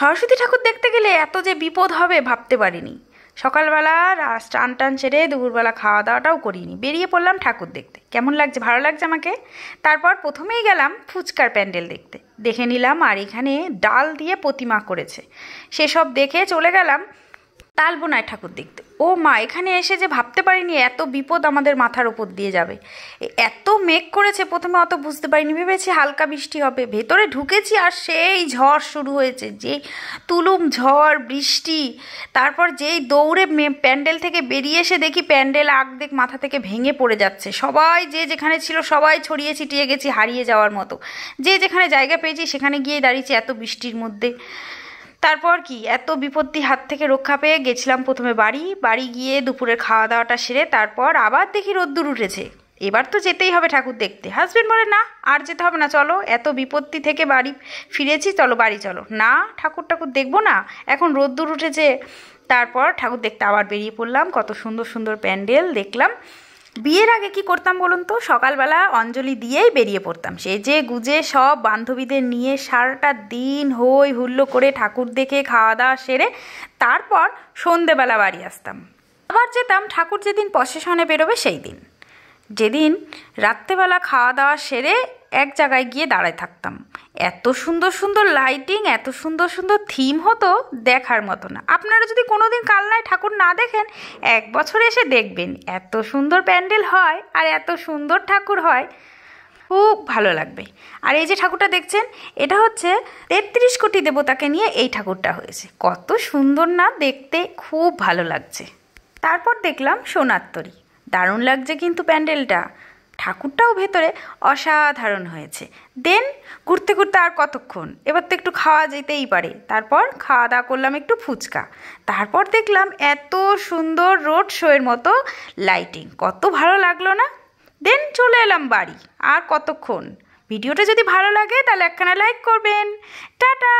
সরস্বতী ঠাকুর দেখতে গেলে এত যে বিপদ হবে ভাবতে পারিনি সকালবেলা স্টান টান সেরে দুপুরবেলা খাওয়া দাওয়াটাও করিনি বেরিয়ে পড়লাম ঠাকুর দেখতে কেমন লাগছে ভালো লাগছে আমাকে তারপর প্রথমেই গেলাম ফুচকার প্যান্ডেল দেখতে দেখে নিলাম আর এখানে ডাল দিয়ে প্রতিমা করেছে সেসব দেখে চলে গেলাম তালবোনায় ঠাকুর দেখতে ও মা এখানে এসে যে ভাবতে পারিনি এত বিপদ আমাদের মাথার ওপর দিয়ে যাবে এত মেঘ করেছে প্রথমে অত বুঝতে পারিনি ভেবেছি হালকা বৃষ্টি হবে ভেতরে ঢুকেছি আর সেই ঝড় শুরু হয়েছে যে তুলুম ঝড় বৃষ্টি তারপর যেই দৌড়ে প্যান্ডেল থেকে বেরিয়ে এসে দেখি প্যান্ডেল আগদেক মাথা থেকে ভেঙে পড়ে যাচ্ছে সবাই যে যেখানে ছিল সবাই ছড়িয়ে ছিটিয়ে গেছি হারিয়ে যাওয়ার মতো যে যেখানে জায়গা পেয়েছি সেখানে গিয়ে দাঁড়িয়েছি এত বৃষ্টির মধ্যে তারপর কি এত বিপত্তি হাত থেকে রক্ষা পেয়ে গেছিলাম প্রথমে বাড়ি বাড়ি গিয়ে দুপুরের খাওয়া দাওয়াটা সেরে তারপর আবার দেখি রোদ্দুর উঠেছে এবার তো যেতেই হবে ঠাকুর দেখতে হাজব্যান্ড বলে না আর যেতে হবে না চলো এত বিপত্তি থেকে বাড়ি ফিরেছি চলো বাড়ি চলো না ঠাকুর ঠাকুর দেখবো না এখন রোদ্দুর উঠেছে তারপর ঠাকুর দেখতে আবার বেরিয়ে পড়লাম কত সুন্দর সুন্দর প্যান্ডেল দেখলাম বিয়ের আগে কি করতাম বলুন তো সকালবেলা অঞ্জলি দিয়েই বেরিয়ে পড়তাম সে যে গুজে সব বান্ধবীদের নিয়ে সারাটা দিন হই হুল্লো করে ঠাকুর দেখে খাওয়া দাওয়া সেরে তারপর সন্ধেবেলা বাড়ি আসতাম আবার যেতাম ঠাকুর যেদিন প্রসেশনে বেরোবে সেই দিন যেদিন রাত্রেবেলা খাওয়া দাওয়া সেরে এক জায়গায় গিয়ে দাঁড়ায় থাকতাম এত সুন্দর সুন্দর লাইটিং এত সুন্দর সুন্দর থিম হতো দেখার মতো না আপনারা যদি কোনো দিন কালনায় ঠাকুর না দেখেন এক বছর এসে দেখবেন এত সুন্দর প্যান্ডেল হয় আর এত সুন্দর ঠাকুর হয় খুব ভালো লাগবে আর এই যে ঠাকুরটা দেখছেন এটা হচ্ছে তেত্রিশ কোটি দেবতাকে নিয়ে এই ঠাকুরটা হয়েছে কত সুন্দর না দেখতে খুব ভালো লাগছে তারপর দেখলাম সোনার তরী দারুণ লাগছে কিন্তু প্যান্ডেলটা ঠাকুরটাও ভেতরে অসাধারণ হয়েছে দেন ঘুরতে ঘুরতে আর কতক্ষণ এবার তো একটু খাওয়া যেতেই পারে তারপর খাওয়া দাওয়া করলাম একটু ফুচকা তারপর দেখলাম এত সুন্দর রোড শোয়ের মতো লাইটিং কত ভালো লাগলো না দেন চলে এলাম বাড়ি আর কতক্ষণ ভিডিওটা যদি ভালো লাগে তাহলে একখানা লাইক করবেন টাটা